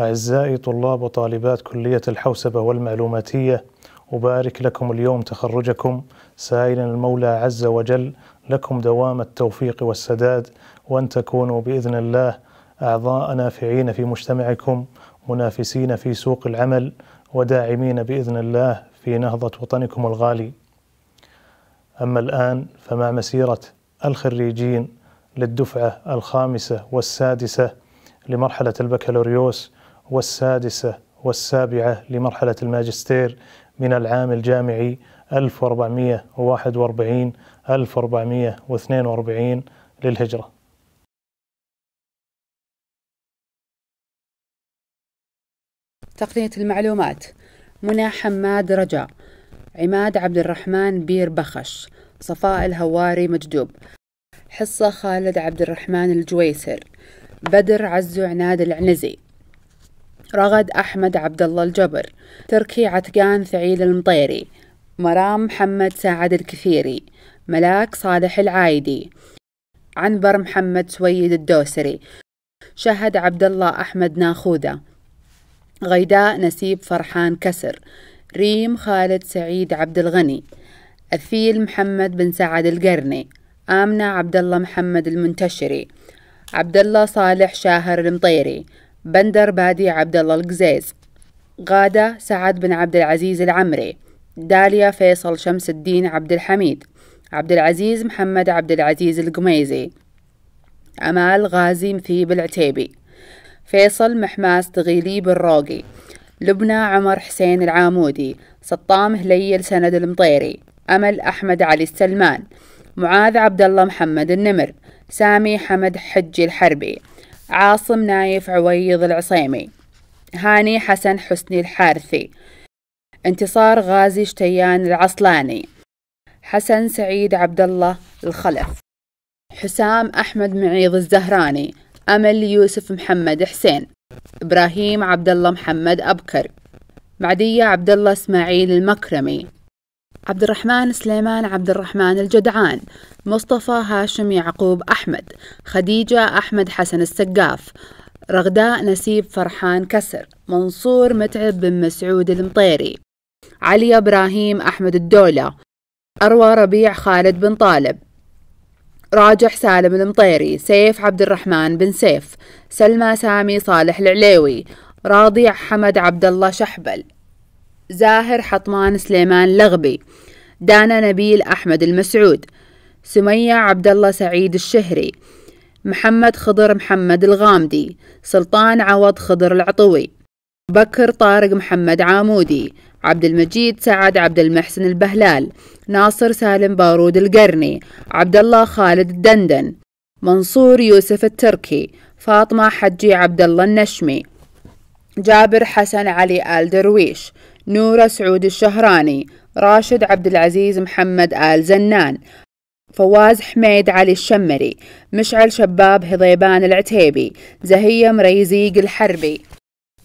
أعزائي طلاب وطالبات كلية الحوسبة والمعلوماتية أبارك لكم اليوم تخرجكم سائلا المولى عز وجل لكم دوام التوفيق والسداد وأن تكونوا بإذن الله أعضاء نافعين في مجتمعكم منافسين في سوق العمل وداعمين بإذن الله في نهضة وطنكم الغالي أما الآن فمع مسيرة الخريجين للدفعة الخامسة والسادسة لمرحلة البكالوريوس والسادسة والسابعة لمرحلة الماجستير من العام الجامعي 1441 1442 للهجرة تقنية المعلومات منى حماد رجاء عماد عبد الرحمن بير بخش صفاء الهواري مجدوب حصة خالد عبد الرحمن الجويسر بدر عزو عناد العنزي رغد أحمد عبد الله الجبر تركي عتقان ثعيل المطيري مرام محمد سعد الكثيري ملاك صالح العايدي عنبر محمد سويد الدوسري شهد عبد الله أحمد ناخودة غيداء نسيب فرحان كسر ريم خالد سعيد عبد الغني أثيل محمد بن سعد القرني آمنة عبد الله محمد المنتشري عبد الله صالح شاهر المطيري بندر بادي عبد الله القزيز غادة سعد بن عبد العزيز العمري داليا فيصل شمس الدين عبد الحميد عبد العزيز محمد عبد العزيز القميزي أمال غازي مثيب العتيبي فيصل محماس تغيلي بالروقي لبنى عمر حسين العامودي سطام هليل سند المطيري أمل أحمد علي السلمان معاذ عبد الله محمد النمر سامي حمد حجي الحربي عاصم نايف عويض العصيمي هاني حسن حسني الحارثي انتصار غازي شتيان العصلاني حسن سعيد عبد الله الخلف حسام أحمد معيض الزهراني أمل يوسف محمد حسين إبراهيم عبد الله محمد أبكر معدية عبد الله إسماعيل المكرمي عبد الرحمن سليمان عبد الرحمن الجدعان مصطفى هاشم يعقوب أحمد خديجة أحمد حسن السقاف رغداء نسيب فرحان كسر منصور متعب بن مسعود المطيري علي إبراهيم أحمد الدولة أروى ربيع خالد بن طالب راجح سالم المطيري سيف عبد الرحمن بن سيف سلمى سامي صالح العليوي راضي حمد عبد الله شحبل زاهر حطمان سليمان لغبي دانا نبيل أحمد المسعود سمية عبد الله سعيد الشهري محمد خضر محمد الغامدي سلطان عوض خضر العطوي بكر طارق محمد عامودي عبد المجيد سعد عبد المحسن البهلال ناصر سالم بارود القرني عبد الله خالد الدندن منصور يوسف التركي فاطمة حجي عبد الله النشمي جابر حسن علي آل درويش نورة سعود الشهراني راشد عبد العزيز محمد آل زنان فواز حميد علي الشمري مشعل شباب هضيبان العتيبي زهية مريزيق الحربي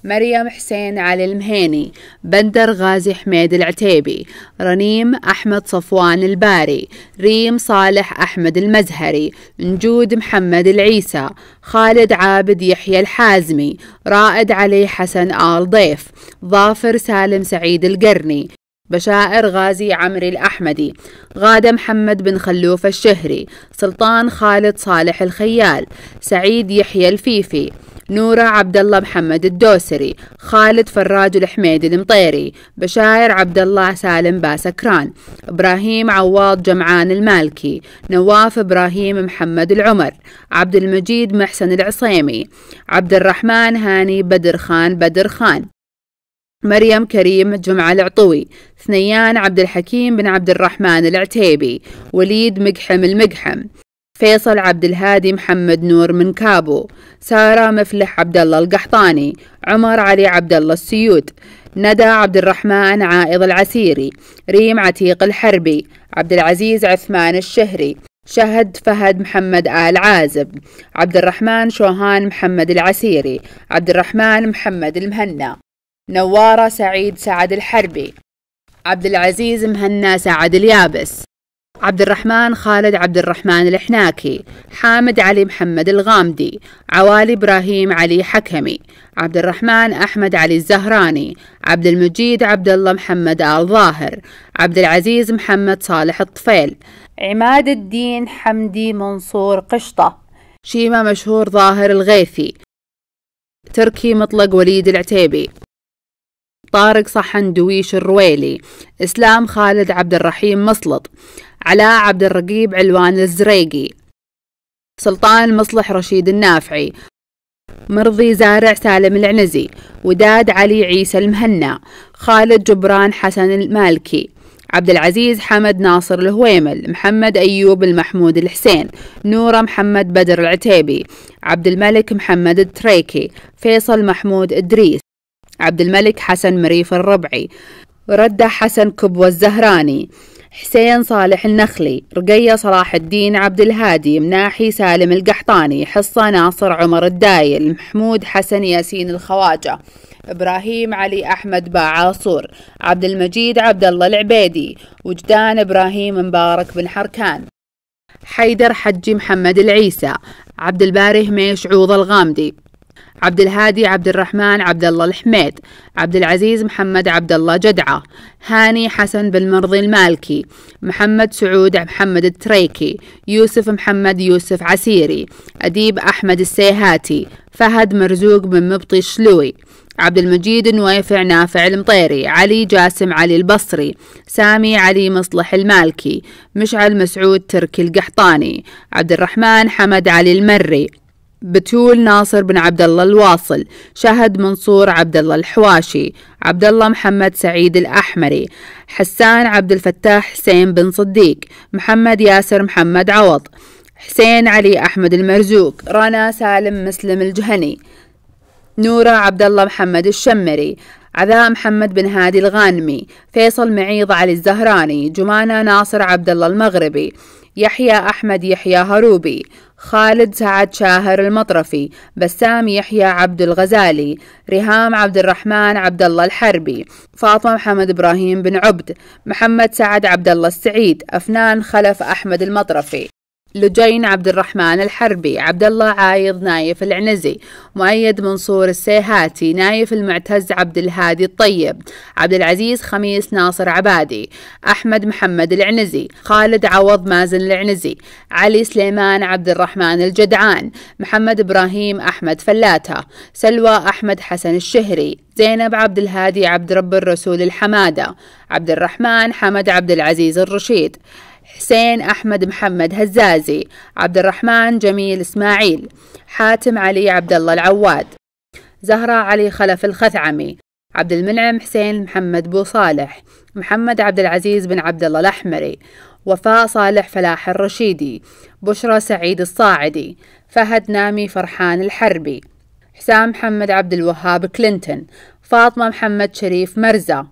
مريم حسين علي المهيني بندر غازي حميد العتيبي رنيم أحمد صفوان الباري ريم صالح أحمد المزهري نجود محمد العيسى خالد عابد يحيى الحازمي رائد علي حسن آل ضيف ظافر سالم سعيد القرني بشائر غازي عمري الأحمدي غادة محمد بن خلوف الشهري سلطان خالد صالح الخيال سعيد يحيى الفيفي نورة عبد الله محمد الدوسري خالد فراج الحميد المطيري بشاير عبد الله سالم باسكران إبراهيم عواض جمعان المالكي نواف إبراهيم محمد العمر عبد المجيد محسن العصيمي عبد الرحمن هاني بدر خان بدر خان مريم كريم جمعة العطوي ثنيان عبد الحكيم بن عبد الرحمن العتيبي وليد مقحم المقحم فيصل عبد الهادي محمد نور من كابو سارة مفلح عبد الله القحطاني عمر علي عبد الله السيود ندى عبد الرحمن عائض العسيري ريم عتيق الحربي عبد العزيز عثمان الشهري شهد فهد محمد آل عازب عبد الرحمن شوهان محمد العسيري عبد الرحمن محمد المهنا نوارة سعيد سعد الحربي عبد العزيز مهنا سعد اليابس عبد الرحمن خالد عبد الرحمن الحناكي حامد علي محمد الغامدي عوالي إبراهيم علي حكمي عبد الرحمن أحمد علي الزهراني عبد المجيد عبد الله محمد آل ظاهر عبد العزيز محمد صالح الطفيل عماد الدين حمدي منصور قشطة شيما مشهور ظاهر الغيثي تركي مطلق وليد العتيبي طارق صحن دويش الرويلي إسلام خالد عبد الرحيم مصلط علاء عبد الرقيب علوان الزريقي سلطان مصلح رشيد النافعي مرضي زارع سالم العنزي وداد علي عيسى المهنا خالد جبران حسن المالكي عبد العزيز حمد ناصر الهويمل محمد أيوب المحمود الحسين نورة محمد بدر العتيبي عبد الملك محمد التريكي فيصل محمود إدريس عبد الملك حسن مريف الربعي ردة حسن كبوة الزهراني حسين صالح النخلي رقية صلاح الدين عبد الهادي مناحي سالم القحطاني حصة ناصر عمر الدايل محمود حسن ياسين الخواجة إبراهيم علي أحمد باعاصور عبد المجيد عبد الله العبيدي وجدان إبراهيم مبارك بن حركان حيدر حجي محمد العيسى عبد الباري هميش عوض الغامدي عبد الهادي عبد الرحمن عبد الله الحميد عبد العزيز محمد عبد الله جدعة هاني حسن بن مرضي المالكي محمد سعود محمد التريكي يوسف محمد يوسف عسيري أديب أحمد السيهاتي فهد مرزوق بن مبطي شلوي عبد المجيد نويفع نافع المطيري علي جاسم علي البصري سامي علي مصلح المالكي مشعل مسعود تركي القحطاني عبد الرحمن حمد علي المري بتول ناصر بن عبد الله الواصل شهد منصور عبد الله الحواشي عبد الله محمد سعيد الأحمري حسان عبد الفتاح حسين بن صديق محمد ياسر محمد عوض حسين علي أحمد المرزوق رنا سالم مسلم الجهني نورة عبد الله محمد الشمري عذاء محمد بن هادي الغانمي فيصل معيض علي الزهراني جمانة ناصر عبد الله المغربي يحيى أحمد يحيى هروبي خالد سعد شاهر المطرفي بسام يحيى عبد الغزالي ريهام عبد الرحمن عبد الله الحربي فاطمة محمد إبراهيم بن عبد محمد سعد عبد الله السعيد أفنان خلف أحمد المطرفي لجين عبد الرحمن الحربي عبد الله عايض نايف العنزي مؤيد منصور السيهاتي نايف المعتز عبد الهادي الطيب عبد العزيز خميس ناصر عبادي أحمد محمد العنزي خالد عوض مازن العنزي علي سليمان عبد الرحمن الجدعان محمد إبراهيم أحمد فلاتة سلوى أحمد حسن الشهري زينب عبد الهادي عبد رب الرسول الحمادة عبد الرحمن حمد عبد العزيز الرشيد حسين أحمد محمد هزازي عبد الرحمن جميل إسماعيل حاتم علي عبد الله العواد زهرة علي خلف الخثعمي عبد المنعم حسين محمد بو صالح محمد عبد العزيز بن عبد الله الأحمري وفاء صالح فلاح الرشيدي بشرى سعيد الصاعدي فهد نامي فرحان الحربي حسام محمد عبد الوهاب كلينتون فاطمة محمد شريف مرزا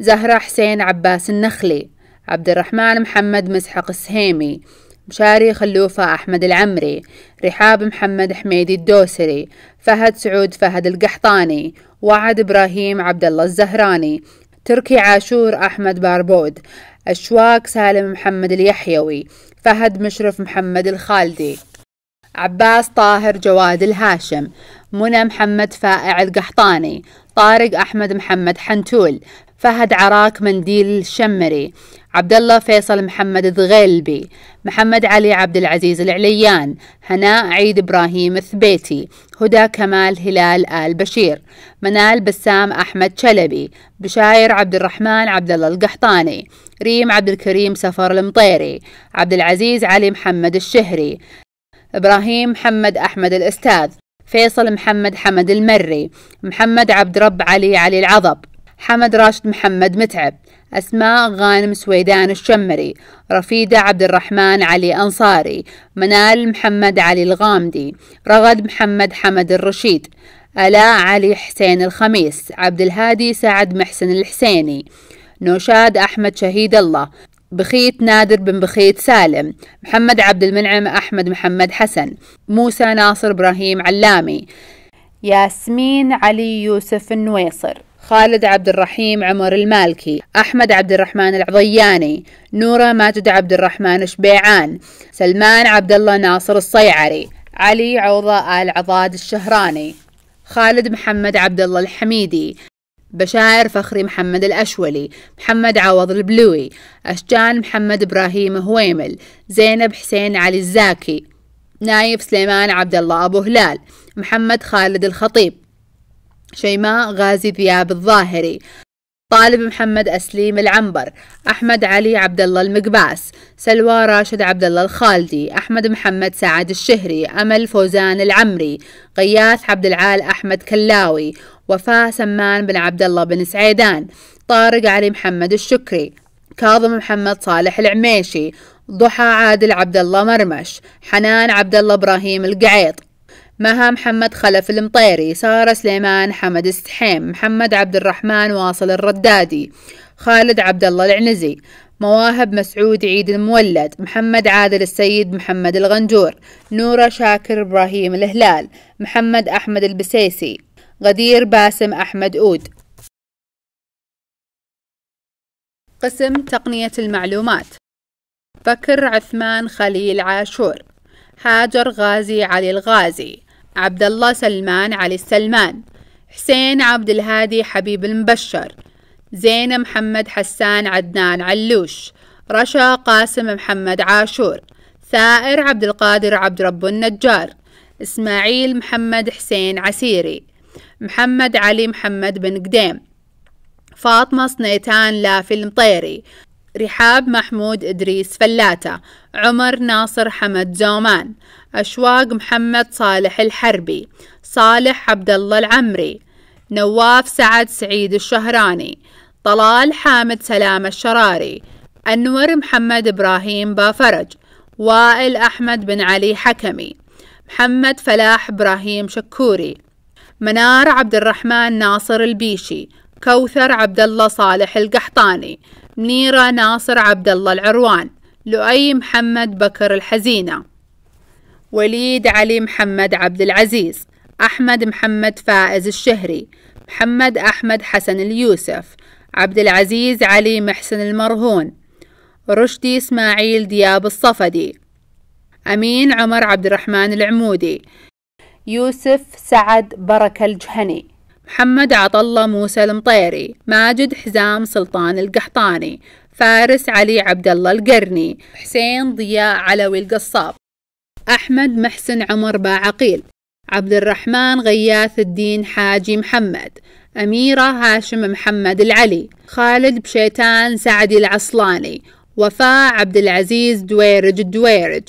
زهرة حسين عباس النخلي عبد الرحمن محمد مسحق السهيمي مشاري خلوفة أحمد العمري رحاب محمد حميدي الدوسري فهد سعود فهد القحطاني وعد إبراهيم عبد الله الزهراني تركي عاشور أحمد باربود أشواك سالم محمد اليحيوي فهد مشرف محمد الخالدي عباس طاهر جواد الهاشم منى محمد فائع القحطاني طارق أحمد محمد حنتول فهد عراك منديل الشمري عبد الله فيصل محمد الضغيلبي محمد علي عبد العزيز العليان هناء عيد إبراهيم الثبيتي هدى كمال هلال آل بشير منال بسام أحمد شلبي بشاير عبد الرحمن عبد الله القحطاني ريم عبد الكريم سفر المطيري عبد العزيز علي محمد الشهري إبراهيم محمد أحمد الأستاذ فيصل محمد حمد المري محمد عبد رب علي علي العضب حمد راشد محمد متعب أسماء غانم سويدان الشمري رفيدة عبد الرحمن علي أنصاري منال محمد علي الغامدي رغد محمد حمد الرشيد ألاء علي حسين الخميس عبد الهادي سعد محسن الحسيني نوشاد أحمد شهيد الله بخيت نادر بن بخيت سالم محمد عبد المنعم أحمد محمد حسن موسى ناصر إبراهيم علامي ياسمين علي يوسف النويصر خالد عبد الرحيم عمر المالكي أحمد عبد الرحمن العضياني نورة ماجد عبد الرحمن شبيعان سلمان عبد الله ناصر الصيعري علي عوضة آل عضاد الشهراني خالد محمد عبد الله الحميدي بشاير فخري محمد الأشولي محمد عوض البلوي أشجان محمد إبراهيم هويمل زينب حسين علي الزاكي نايف سليمان عبد الله أبو هلال محمد خالد الخطيب شيماء غازي ذياب الظاهري طالب محمد أسليم العنبر أحمد علي عبد الله المقباس سلوى راشد عبد الله الخالدي أحمد محمد سعد الشهري أمل فوزان العمري غياث عبد العال أحمد كلاوي وفاء سمان بن عبد الله بن سعيدان طارق علي محمد الشكري كاظم محمد صالح العميشي ضحى عادل عبد الله مرمش حنان عبد الله ابراهيم القعيط مها محمد خلف المطيري سارة سليمان حمد السحيم محمد عبد الرحمن واصل الردادي خالد عبد الله العنزي مواهب مسعود عيد المولد محمد عادل السيد محمد الغنجور نورة شاكر إبراهيم الهلال محمد أحمد البسيسي غدير باسم أحمد أود قسم تقنية المعلومات بكر عثمان خليل عاشور هاجر غازي علي الغازي عبد الله سلمان علي السلمان حسين عبد الهادي حبيب المبشر زين محمد حسان عدنان علوش رشا قاسم محمد عاشور ثائر عبد القادر عبد رب النجار إسماعيل محمد حسين عسيري محمد علي محمد بن قديم فاطمة صنيتان لافي المطيري رحاب محمود إدريس فلاتة عمر ناصر حمد زومان أشواق محمد صالح الحربي صالح عبد الله العمري نواف سعد سعيد الشهراني طلال حامد سلام الشراري أنور محمد إبراهيم بافرج وائل أحمد بن علي حكمي محمد فلاح إبراهيم شكوري منار عبد الرحمن ناصر البيشي كوثر عبد الله صالح القحطاني منيرة ناصر عبد الله العروان لؤي محمد بكر الحزينة وليد علي محمد عبد العزيز أحمد محمد فائز الشهري محمد أحمد حسن اليوسف عبد العزيز علي محسن المرهون رشدي إسماعيل دياب الصفدي أمين عمر عبد الرحمن العمودي يوسف سعد بركة الجهني محمد عطلة موسى المطيري ماجد حزام سلطان القحطاني فارس علي عبد الله القرني حسين ضياء علوي القصاب أحمد محسن عمر باعقيل عبد الرحمن غياث الدين حاجي محمد أميرة هاشم محمد العلي خالد بشيتان سعدي العصلاني وفاء عبد العزيز دويرج الدويرج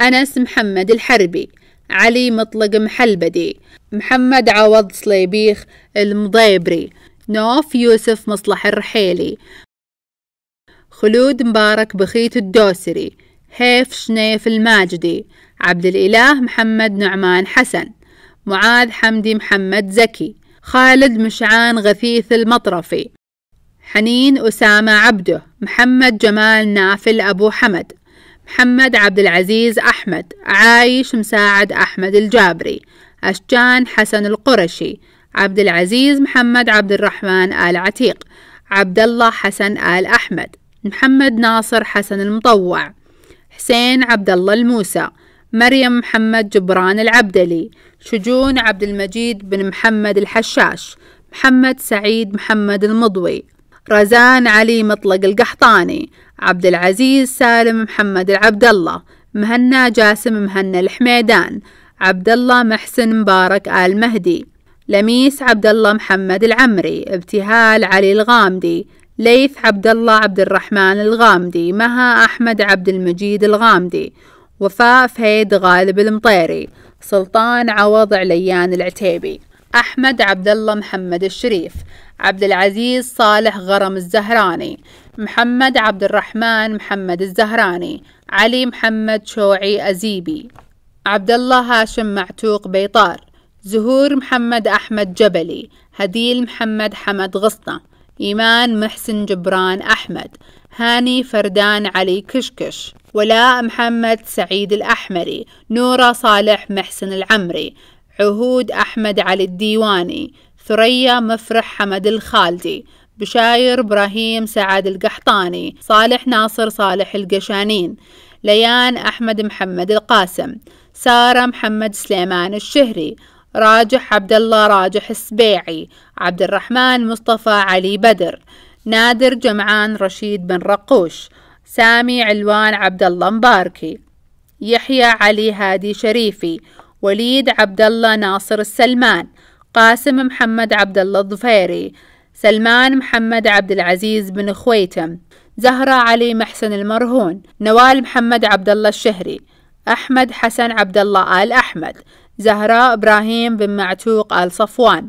أنس محمد الحربي علي مطلق محلبدي محمد عوض سليبيخ المضيبري نوف يوسف مصلح الرحيلي خلود مبارك بخيت الدوسري هيف شنيف الماجدي عبد الإله محمد نعمان حسن معاذ حمدي محمد زكي خالد مشعان غثيث المطرفي حنين أسامة عبده محمد جمال نافل أبو حمد محمد عبد العزيز أحمد عايش مساعد أحمد الجابري أشجان حسن القرشي عبد العزيز محمد عبد الرحمن آل عتيق عبد الله حسن آل أحمد محمد ناصر حسن المطوع حسين عبد الله الموسى مريم محمد جبران العبدلي شجون عبد المجيد بن محمد الحشاش محمد سعيد محمد المضوي رزان علي مطلق القحطاني عبد العزيز سالم محمد العبد الله مهنا جاسم مهنا الحميدان عبد الله محسن مبارك آل مهدي لميس عبد الله محمد العمري ابتهال علي الغامدي ليث عبد الله عبد الرحمن الغامدي مها أحمد عبد المجيد الغامدي وفاء فهيد غالب المطيري سلطان عوض عليان العتيبي أحمد عبد الله محمد الشريف عبد العزيز صالح غرم الزهراني محمد عبد الرحمن محمد الزهراني علي محمد شوعي أزيبي عبد الله هاشم معتوق بيطار زهور محمد أحمد جبلي هديل محمد حمد غصنة إيمان محسن جبران أحمد هاني فردان علي كشكش ولاء محمد سعيد الأحمري نورة صالح محسن العمري عهود أحمد علي الديواني ثريا مفرح حمد الخالدي بشاير إبراهيم سعد القحطاني صالح ناصر صالح القشانين ليان أحمد محمد القاسم سارة محمد سليمان الشهري راجح عبد الله راجح السبيعي عبد الرحمن مصطفى علي بدر نادر جمعان رشيد بن رقوش سامي علوان عبد الله مباركي يحيى علي هادي شريفي وليد عبد الله ناصر السلمان قاسم محمد عبد الله الضفيري سلمان محمد عبد العزيز بن خويتم زهرة علي محسن المرهون نوال محمد عبد الله الشهري أحمد حسن عبد الله آل أحمد زهراء إبراهيم بن معتوق آل صفوان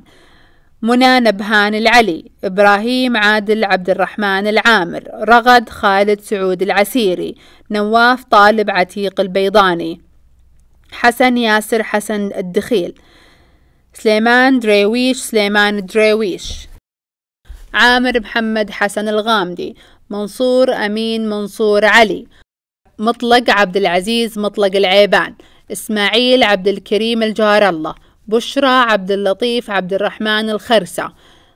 منى نبهان العلي إبراهيم عادل عبد الرحمن العامر رغد خالد سعود العسيري نواف طالب عتيق البيضاني حسن ياسر حسن الدخيل سليمان درويش سليمان درويش عامر محمد حسن الغامدي منصور أمين منصور علي مطلق عبد العزيز مطلق العيبان إسماعيل عبد الكريم الجار الله بشرى عبد اللطيف عبد الرحمن الخرسة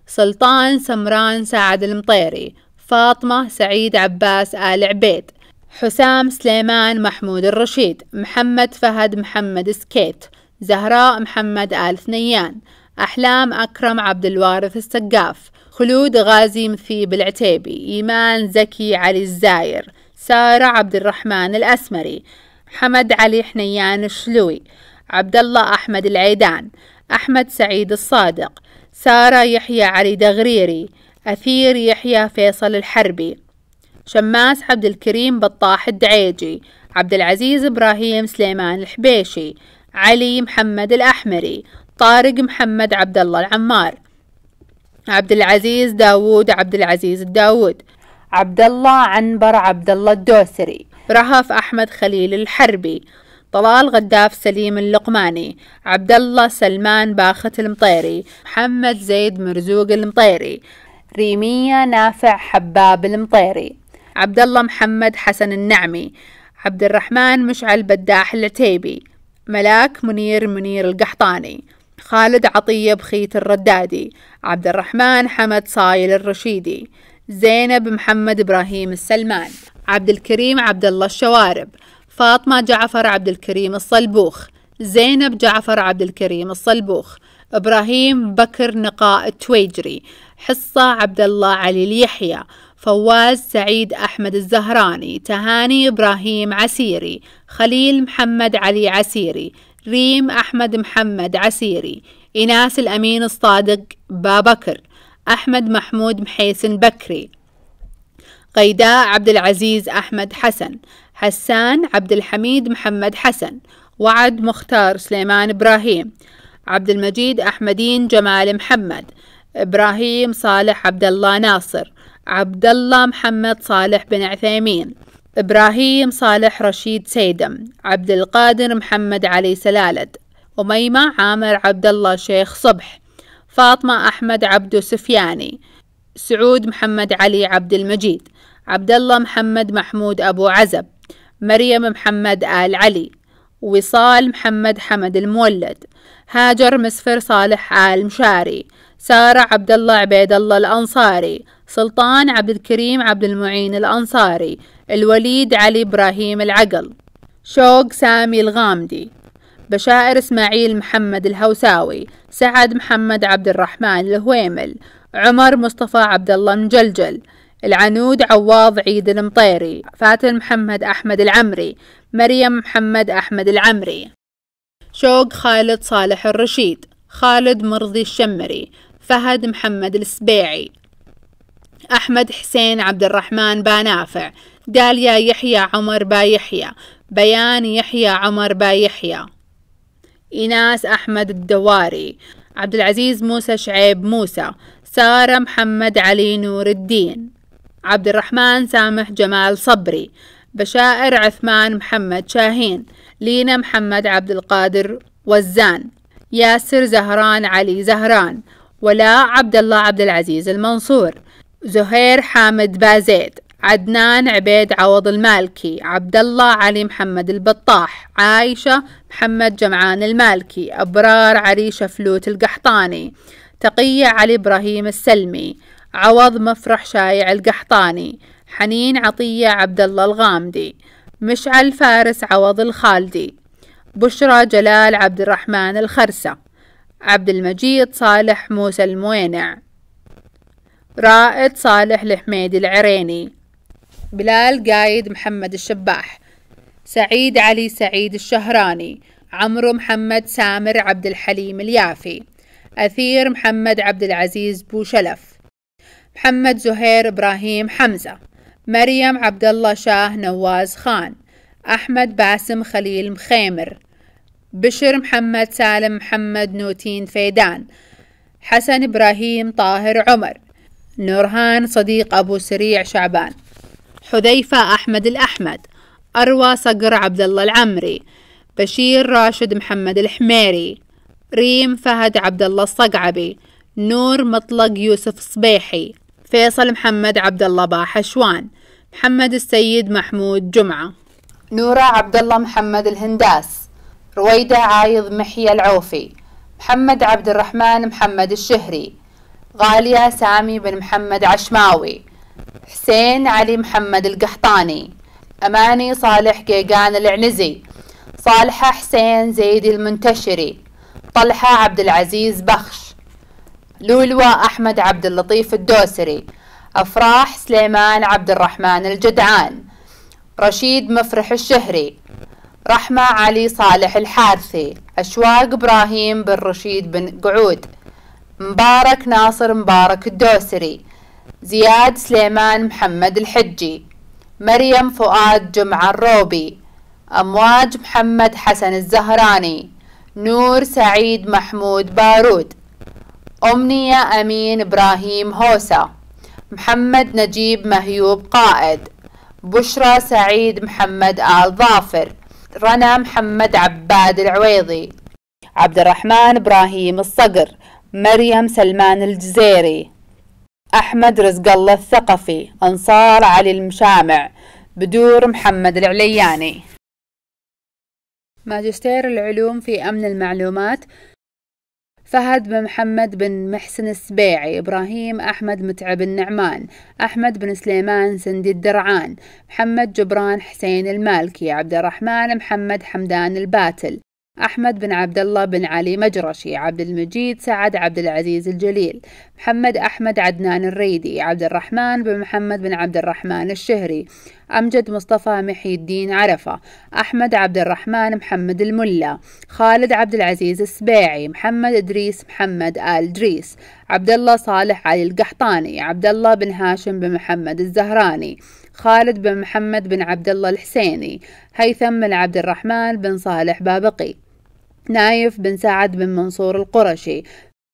سلطان سمران سعد المطيري فاطمة سعيد عباس آل عبيد حسام سليمان محمود الرشيد محمد فهد محمد سكيت زهراء محمد آل ثنيان أحلام أكرم عبد الوارث السقاف خلود غازي مثيب العتيبي إيمان زكي علي الزاير سارة عبد الرحمن الأسمري حمد علي حنيان الشلوي عبد الله أحمد العيدان أحمد سعيد الصادق سارة يحيى علي دغريري أثير يحيى فيصل الحربي شماس عبد الكريم بطاح الدعيجي عبد العزيز إبراهيم سليمان الحبيشي علي محمد الأحمري طارق محمد عبد الله العمار عبد العزيز داوود عبد العزيز الداوود عبد الله عنبر عبد الله الدوسري رهف أحمد خليل الحربي طلال غداف سليم اللقماني عبد الله سلمان باخت المطيري محمد زيد مرزوق المطيري ريمية نافع حباب المطيري عبد الله محمد حسن النعمي عبد الرحمن مشعل بداح العتيبي ملاك منير منير القحطاني خالد عطية بخيت الردادي عبد الرحمن حمد صايل الرشيدي زينب محمد إبراهيم السلمان عبد الكريم عبد الله الشوارب فاطمة جعفر عبد الكريم الصلبوخ زينب جعفر عبد الكريم الصلبوخ إبراهيم بكر نقاء التويجري حصة عبد الله علي اليحيى فواز سعيد أحمد الزهراني تهاني إبراهيم عسيري خليل محمد علي عسيري ريم أحمد محمد عسيري إناس الأمين الصادق بابكر أحمد محمود محيسن بكري قيداء عبد العزيز أحمد حسن حسان عبد الحميد محمد حسن وعد مختار سليمان إبراهيم عبد المجيد أحمدين جمال محمد إبراهيم صالح عبد الله ناصر عبد الله محمد صالح بن عثيمين إبراهيم صالح رشيد سيدم عبد القادر محمد علي سلالد أميمة عامر عبد الله شيخ صبح فاطمة أحمد عبدو سفياني سعود محمد علي عبد المجيد عبد الله محمد محمود أبو عزب مريم محمد آل علي وصال محمد حمد المولد هاجر مسفر صالح آل مشاري سارة عبد الله عبيد الله الأنصاري سلطان عبد الكريم عبد المعين الأنصاري الوليد علي إبراهيم العقل شوق سامي الغامدي بشائر إسماعيل محمد الهوساوي سعد محمد عبد الرحمن الهويمل عمر مصطفى عبد الله مجلجل العنود عواض عيد المطيري فاتن محمد أحمد العمري مريم محمد أحمد العمري شوق خالد صالح الرشيد خالد مرضي الشمري فهد محمد السبيعي أحمد حسين عبد الرحمن بانافع داليا يحيى عمر بايحيى بيان يحيى عمر بايحيى إناس أحمد الدواري عبد العزيز موسى شعيب موسى سارة محمد علي نور الدين عبد الرحمن سامح جمال صبري بشائر عثمان محمد شاهين لينا محمد عبد القادر وزان ياسر زهران علي زهران ولاء عبد الله عبد العزيز المنصور زهير حامد بازيد عدنان عبيد عوض المالكي عبد الله علي محمد البطاح عايشة محمد جمعان المالكي أبرار عريشة فلوت القحطاني تقية علي إبراهيم السلمي عوض مفرح شايع القحطاني حنين عطية عبد الله الغامدي مشعل فارس عوض الخالدي بشرى جلال عبد الرحمن الخرسة عبد المجيد صالح موسى الموينع رائد صالح الحميدي العريني بلال قايد محمد الشباح سعيد علي سعيد الشهراني عمرو محمد سامر عبد الحليم اليافي أثير محمد عبد العزيز بوشلف محمد زهير إبراهيم حمزة مريم عبد الله شاه نواز خان أحمد باسم خليل مخيمر بشر محمد سالم محمد نوتين فيدان حسن إبراهيم طاهر عمر نورهان صديق أبو سريع شعبان حذيفة أحمد الأحمد أروى صقر عبد الله العمري بشير راشد محمد الحميري ريم فهد عبد الله الصقعبي نور مطلق يوسف صبيحي فيصل محمد عبد الله باحشوان محمد السيد محمود جمعة نورة عبد الله محمد الهنداس رويدة عايض محيى العوفي محمد عبد الرحمن محمد الشهري غالية سامي بن محمد عشماوي حسين علي محمد القحطاني أماني صالح قيقان العنزي صالحة حسين زيدي المنتشري طلحة عبد العزيز بخش لولوة أحمد عبد اللطيف الدوسري أفراح سليمان عبد الرحمن الجدعان رشيد مفرح الشهري رحمة علي صالح الحارثي أشواق إبراهيم بن رشيد بن قعود مبارك ناصر مبارك الدوسري زياد سليمان محمد الحجي مريم فؤاد جمعة الروبي أمواج محمد حسن الزهراني نور سعيد محمود بارود أمنية أمين إبراهيم هوسة محمد نجيب مهيوب قائد بشرى سعيد محمد آل ظافر رنا محمد عباد العويضي عبد الرحمن إبراهيم الصقر مريم سلمان الجزيري أحمد رزق الله الثقفي أنصار علي المشامع بدور محمد العلياني ماجستير العلوم في أمن المعلومات فهد بن محمد بن محسن السبيعي إبراهيم أحمد متعب النعمان أحمد بن سليمان سندي الدرعان محمد جبران حسين المالكي عبد الرحمن محمد حمدان الباتل أحمد بن عبد الله بن علي مجرشي عبد المجيد سعد عبد العزيز الجليل محمد أحمد عدنان الريدي عبد الرحمن بن محمد بن عبد الرحمن الشهري أمجد مصطفى محي الدين عرفة أحمد عبد الرحمن محمد الملا خالد عبد العزيز السبيعي محمد إدريس محمد آل دريس عبد الله صالح علي القحطاني عبد الله بن هاشم بن محمد الزهراني خالد بن محمد بن عبد الله الحسيني هيثم بن عبد الرحمن بن صالح بابقي نايف بن سعد بن منصور القرشي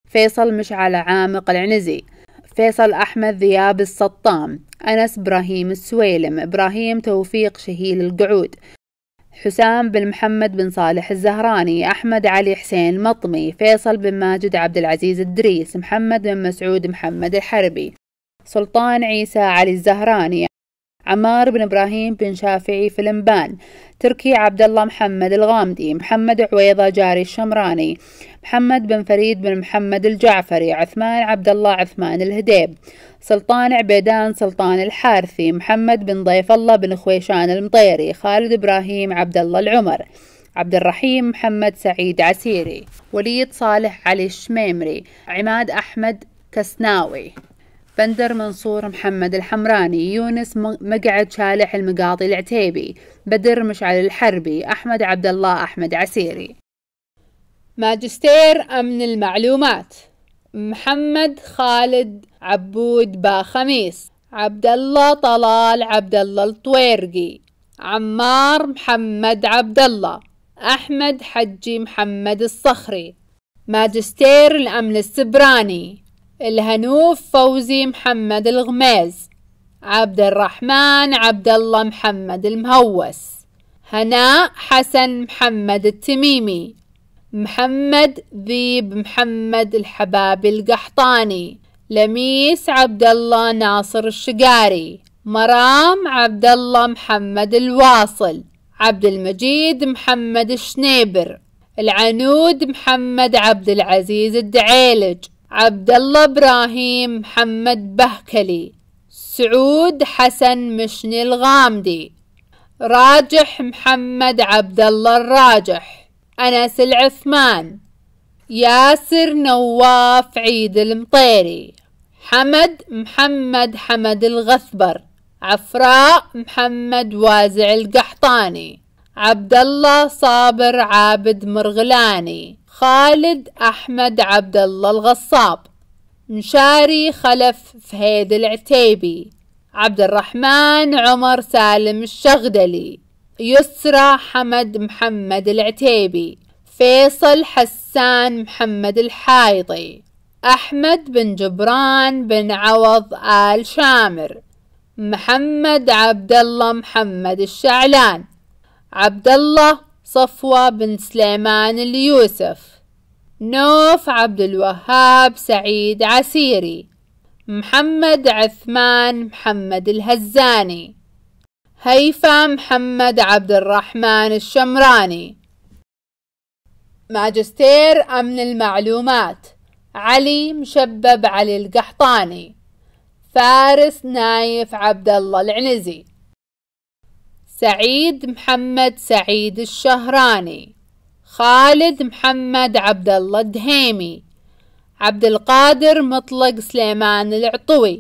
فيصل مشعل عامق العنزي فيصل أحمد ذياب السطام أنس إبراهيم السويلم إبراهيم توفيق شهيل القعود حسام بن محمد بن صالح الزهراني أحمد علي حسين المطمي فيصل بن ماجد عبد العزيز الدريس محمد بن مسعود محمد الحربي سلطان عيسى علي الزهراني عمار بن إبراهيم بن شافعي فلمبان تركي عبد الله محمد الغامدي محمد عويضة جاري الشمراني محمد بن فريد بن محمد الجعفري عثمان عبد الله عثمان الهديب سلطان عبيدان سلطان الحارثي محمد بن ضيف الله بن خويشان المطيري خالد إبراهيم عبد الله العمر عبد الرحيم محمد سعيد عسيري وليد صالح علي الشميمري عماد أحمد كسناوي بندر منصور محمد الحمراني يونس مقعد شالح المقاضي العتيبي بدر مشعل الحربي أحمد عبد الله أحمد عسيري ماجستير أمن المعلومات محمد خالد عبود باخميس عبد الله طلال عبد الله الطويرقي عمار محمد عبد الله أحمد حجي محمد الصخري ماجستير الأمن السبراني الهنوف فوزي محمد الغماز عبد الرحمن عبد الله محمد المهوس هناء حسن محمد التميمي محمد ذيب محمد الحبابي القحطاني لميس عبد الله ناصر الشقاري مرام عبد الله محمد الواصل عبد المجيد محمد الشنيبر العنود محمد عبد العزيز الدعيلج عبد الله ابراهيم محمد بهكلي سعود حسن مشني الغامدي راجح محمد عبد الله الراجح انس العثمان ياسر نواف عيد المطيري حمد محمد حمد الغثبر عفراء محمد وازع القحطاني عبد الله صابر عابد مرغلاني خالد أحمد عبد الله الغصاب مشاري خلف فهيد العتيبي عبد الرحمن عمر سالم الشغدلي يسرى حمد محمد العتيبي فيصل حسان محمد الحايضي أحمد بن جبران بن عوض آل شامر محمد عبد الله محمد الشعلان عبد الله صفوة بن سليمان اليوسف نوف عبد الوهاب سعيد عسيري محمد عثمان محمد الهزاني هيفا محمد عبد الرحمن الشمراني ماجستير أمن المعلومات علي مشبب علي القحطاني فارس نايف عبد الله العنزي سعيد محمد سعيد الشهراني خالد محمد عبد الله الدهيمي عبد القادر مطلق سليمان العطوي